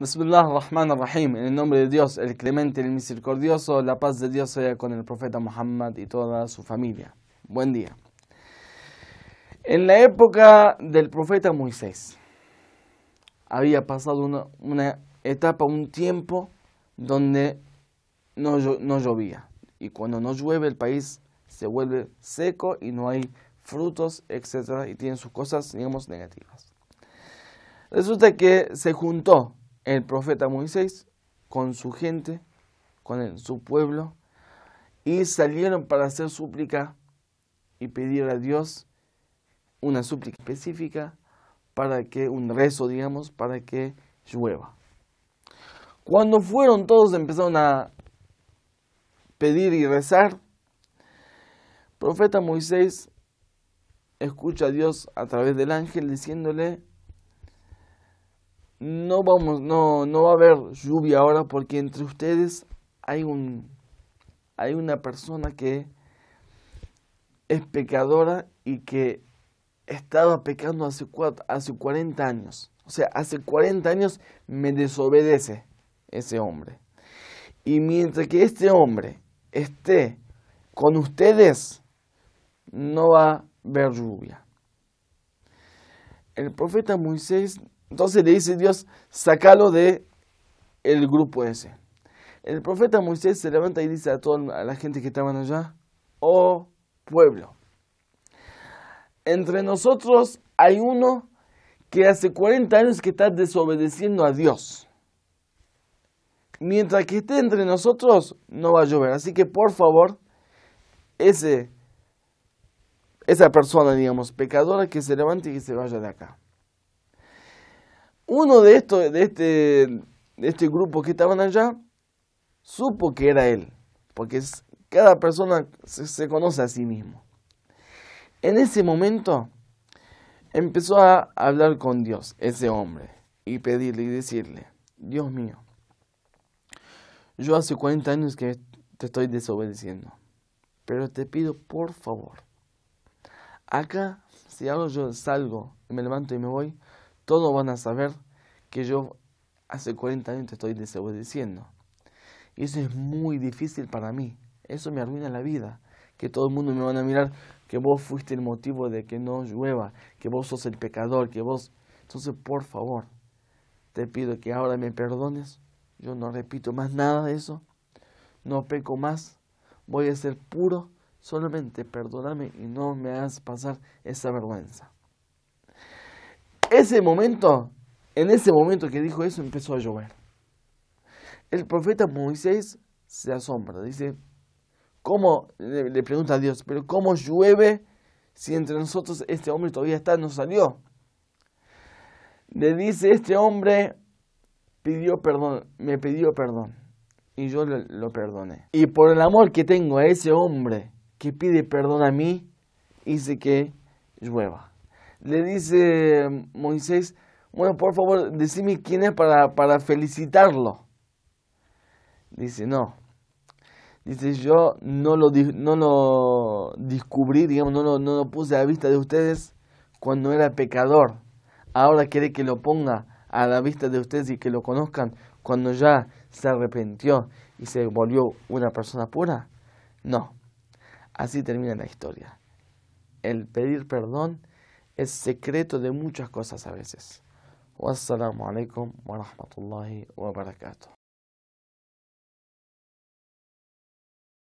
Bismillah ar-Rahman ar-Rahim, en el nombre de Dios, el clemente, el misericordioso, la paz de Dios sea con el profeta Muhammad y toda su familia. Buen día. En la época del profeta Moisés, había pasado una, etapa, un tiempo donde no, no llovía. Y cuando no llueve, el país se vuelve seco y no hay frutos, etc. Y tienen sus cosas, digamos, negativas. Resulta que se juntó el profeta Moisés con su gente, con su pueblo, y salieron para hacer súplica y pedir a Dios una súplica específica para que, un rezo, digamos, para que llueva. Cuando fueron todos empezaron a pedir y rezar, profeta Moisés escucha a Dios a través del ángel diciéndole, no vamos, no, no va a haber lluvia ahora porque entre ustedes hay un, hay una persona que es pecadora y que estaba pecando hace, hace 40 años. O sea, hace 40 años me desobedece ese hombre. Y mientras que este hombre esté con ustedes, no va a haber lluvia. El profeta Moisés entonces le dice Dios, sácalo de el grupo ese. El profeta Moisés se levanta y dice a toda la gente que estaban allá, oh pueblo, entre nosotros hay uno que hace 40 años que está desobedeciendo a Dios. Mientras que esté entre nosotros, no va a llover. Así que por favor, ese, esa persona, digamos, pecadora, que se levante y que se vaya de acá uno de estos, de este, este grupo que estaban allá, supo que era él, porque cada persona se, conoce a sí mismo. En ese momento empezó a hablar con Dios, ese hombre, y pedirle y decirle, Dios mío, yo hace 40 años que te estoy desobedeciendo, pero te pido por favor, acá si hago yo salgo, me levanto y me voy, todos van a saber que yo hace 40 años te estoy desobedeciendo. Y eso es muy difícil para mí. Eso me arruina la vida. Que todo el mundo me van a mirar que vos fuiste el motivo de que no llueva, que vos sos el pecador, que vos... Entonces, por favor, te pido que ahora me perdones. Yo no repito más nada de eso. No peco más. Voy a ser puro. Solamente perdóname y no me hagas pasar esa vergüenza. Ese momento, en ese momento que dijo eso, empezó a llover. El profeta Moisés se asombra, dice, ¿cómo? Le, pregunta a Dios, pero ¿cómo llueve si entre nosotros este hombre todavía está, no salió? Le dice, este hombre pidió perdón, me pidió perdón y yo lo, lo perdoné. Y por el amor que tengo a ese hombre que pide perdón a mí, hice que llueva le dice Moisés, bueno, por favor, decime quién es para, para felicitarlo. Dice, no. Dice, yo no lo, no lo descubrí, digamos, no lo, no lo puse a la vista de ustedes cuando era pecador. Ahora quiere que lo ponga a la vista de ustedes y que lo conozcan cuando ya se arrepintió y se volvió una persona pura. No. Así termina la historia. El pedir perdón es secreto de muchas cosas a veces. Wassalamu alaikum wa rahmatullahi wa barakatuh.